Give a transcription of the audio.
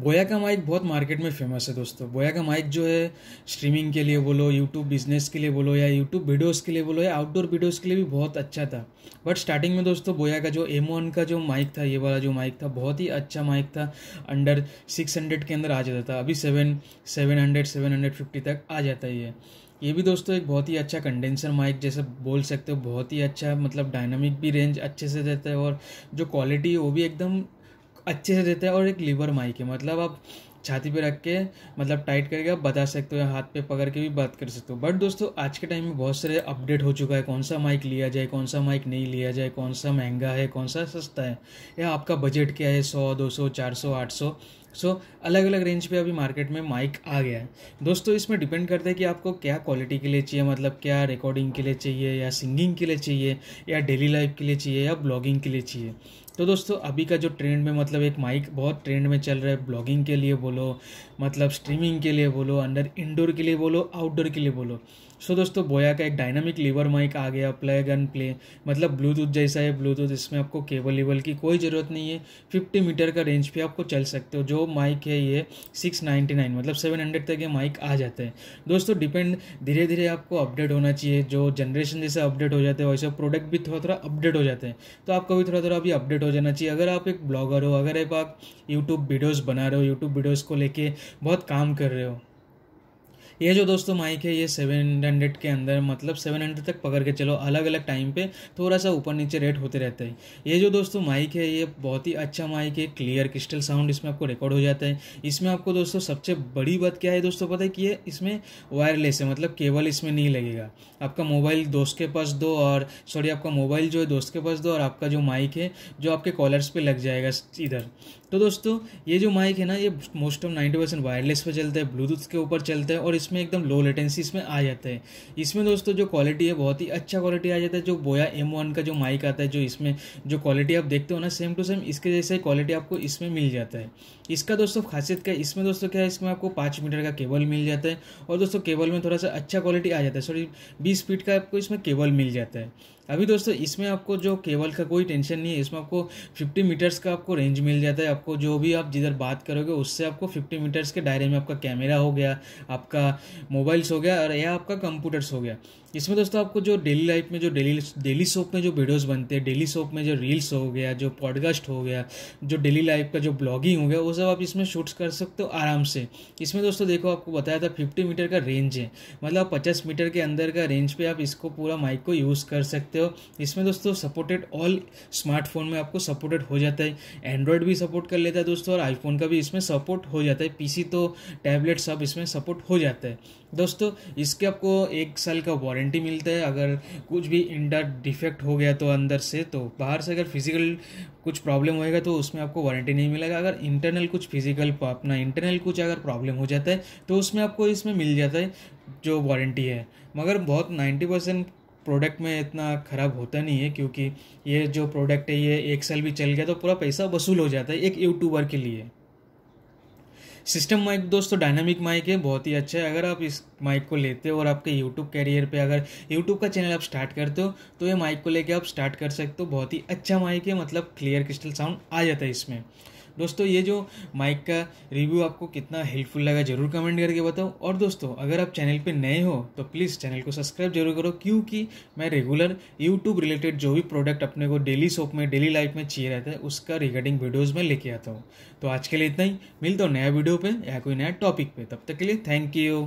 बोया का माइक बहुत मार्केट में फेमस है दोस्तों बोया का माइक जो है स्ट्रीमिंग के लिए बोलो यूट्यूब बिजनेस के लिए बोलो या यूट्यूब वीडियोस के लिए बोलो या आउटडोर वीडियोस के लिए भी बहुत अच्छा था बट स्टार्टिंग में दोस्तों बोया का जो एम वन का जो माइक था ये वाला जो माइक था बहुत ही अच्छा माइक था अंडर सिक्स हंड्रेड के अंदर आ जाता था अभी seven seven hundred seven hundred fifty तक आ जाता है ये ये भी दोस्तों एक बहुत ही अच्छा कंडेंसर माइक जैसे बोल सकते हो बहुत ही अच्छा मतलब डायनामिक भी रेंज अच्छे से देता है और जो क्वालिटी है वो भी एकदम अच्छे से देता है और एक लीवर माइक है मतलब आप छाती पे रख के मतलब टाइट करके आप बता सकते हो या हाथ पे पकड़ के भी बात कर सकते हो बट दोस्तों आज के टाइम में बहुत सारे अपडेट हो चुका है कौन सा माइक लिया जाए कौन सा माइक नहीं लिया जाए कौन सा महंगा है कौन सा सस्ता है या आपका बजट क्या है सौ दो सौ चार सौ आठ सौ सो so, अलग अलग रेंज पे अभी मार्केट में माइक आ गया है दोस्तों इसमें डिपेंड करता है कि आपको क्या क्वालिटी के लिए चाहिए मतलब क्या रिकॉर्डिंग के लिए चाहिए या सिंगिंग के लिए चाहिए या डेली लाइफ के लिए चाहिए या ब्लॉगिंग के लिए चाहिए तो दोस्तों अभी का जो ट्रेंड में मतलब एक माइक बहुत ट्रेंड में चल रहा है ब्लॉगिंग के लिए बोलो मतलब स्ट्रीमिंग के लिए बोलो अंडर इंडोर के लिए बोलो आउटडोर के लिए बोलो सो दोस्तों बोया का एक डायनामिक लीवर माइक आ गया प्लग एंड प्ले मतलब ब्लूटूथ जैसा है ब्लूटूथ इसमें आपको केबल लेवल की कोई ज़रूरत नहीं है फिफ्टी मीटर का रेंज पे आपको चल सकते हो जो माइक है ये सिक्स नाइन्टी नाइन मतलब सेवन हंड्रेड तक ये माइक आ जाता है दोस्तों डिपेंड धीरे धीरे आपको अपडेट होना चाहिए जो जनरेशन जैसे अपडेट हो जाते हैं वैसे प्रोडक्ट भी थोड़ा थोड़ा अपडेट हो जाते हैं तो आपको भी थोड़ा थोड़ा अभी अपडेट मोटिवेट हो जाना चाहिए अगर आप एक ब्लॉगर हो अगर आप यूट्यूब वीडियोस बना रहे हो यूट्यूब वीडियोस को लेके बहुत काम कर रहे हो ये जो दोस्तों माइक है ये सेवन हंड्रेड के अंदर मतलब सेवन हंड्रेड तक पकड़ के चलो अलग अलग टाइम पे थोड़ा सा ऊपर नीचे रेट होते रहता है ये जो दोस्तों माइक है ये बहुत ही अच्छा माइक है क्लियर क्रिस्टल साउंड इसमें आपको रिकॉर्ड हो जाता है इसमें आपको दोस्तों सबसे बड़ी बात क्या है दोस्तों पता है कि ये इसमें वायरलेस है मतलब केबल इसमें नहीं लगेगा आपका मोबाइल दोस्त के पास दो और सॉरी आपका मोबाइल जो है दोस्त के पास दो और आपका जो माइक है जो आपके कॉलर्स पर लग जाएगा इधर तो दोस्तों ये जो माइक है ना ये most of ninety percent wireless पर चलता है ब्लूटूथ के ऊपर चलता है और इसमें एकदम लो लेटेंसी इसमें आ जाता है इसमें दोस्तों जो क्वालिटी है बहुत ही अच्छा क्वालिटी आ जाता है जो बोया एम वन का जो माइक आता है जो इसमें जो क्वालिटी आप देखते हो ना सेम टू सेम इसके जैसे क्वालिटी आपको इसमें मिल जाता है इसका दोस्तों खासियत क्या है इसमें दोस्तों क्या है इसमें आपको पाँच मीटर का केबल मिल जाता है और दोस्तों केबल में थोड़ा सा अच्छा क्वालिटी आ जाता है सॉरी बीस फीट का आपको इसमें केबल मिल जाता है अभी दोस्तों इसमें आपको जो केबल का कोई टेंशन नहीं है इसमें आपको 50 मीटर्स का आपको रेंज मिल जाता है आपको जो भी आप जिधर बात करोगे उससे आपको 50 मीटर्स के दायरे में आपका कैमरा हो गया आपका मोबाइल्स हो गया और या आपका कंप्यूटर्स हो गया इसमें दोस्तों आपको जो डेली लाइफ में जो डेली डेली सोप में जो वीडियोज़ बनते हैं डेली सोप में जो रील्स हो गया जो पॉडकास्ट हो गया जो डेली लाइफ का जो ब्लॉगिंग हो गया वो सब आप इसमें शूट्स कर सकते हो आराम से इसमें दोस्तों देखो आपको बताया था फिफ्टी मीटर का रेंज है मतलब पचास मीटर के अंदर का रेंज पर आप इसको पूरा माइक को यूज़ कर सकते हो हो इसमें दोस्तों सपोर्टेड ऑल स्मार्टफोन में आपको सपोर्टेड हो जाता है एंड्रॉयड भी सपोर्ट कर लेता है दोस्तों और आईफोन का भी इसमें सपोर्ट हो जाता है पीसी तो टैबलेट सब इसमें सपोर्ट हो जाता है दोस्तों इसके आपको एक साल का वारंटी मिलता है अगर कुछ भी इंटर डिफेक्ट हो गया तो अंदर से तो बाहर से अगर फिजिकल कुछ प्रॉब्लम होएगा तो उसमें आपको वारंटी नहीं मिलेगा अगर इंटरनल कुछ फिजिकल अपना इंटरनल कुछ अगर प्रॉब्लम हो जाता है तो उसमें आपको इसमें मिल जाता है जो वारंटी है मगर बहुत नाइन्टी परसेंट प्रोडक्ट में इतना ख़राब होता नहीं है क्योंकि ये जो प्रोडक्ट है ये एक साल भी चल गया तो पूरा पैसा वसूल हो जाता है एक यूट्यूबर के लिए सिस्टम माइक दोस्तों डायनामिक माइक है बहुत ही अच्छा है अगर आप इस माइक को लेते हो और आपके यूट्यूब कैरियर पे अगर यूट्यूब का चैनल आप स्टार्ट करते हो तो ये माइक को लेके आप स्टार्ट कर सकते हो बहुत ही अच्छा माइक है मतलब क्लियर क्रिस्टल साउंड आ जाता है इसमें दोस्तों ये जो माइक का रिव्यू आपको कितना हेल्पफुल लगा ज़रूर कमेंट करके बताओ और दोस्तों अगर आप चैनल पर नए हो तो प्लीज़ चैनल को सब्सक्राइब जरूर करो क्योंकि मैं रेगुलर यूट्यूब रिलेटेड जो भी प्रोडक्ट अपने को डेली शॉप में डेली लाइफ में चाहिए रहता है उसका रिगार्डिंग वीडियोज़ में लेके आता हूँ तो आज के लिए इतना ही मिलता हूँ नया वीडियो पर या कोई नया टॉपिक पर तब तक के लिए थैंक यू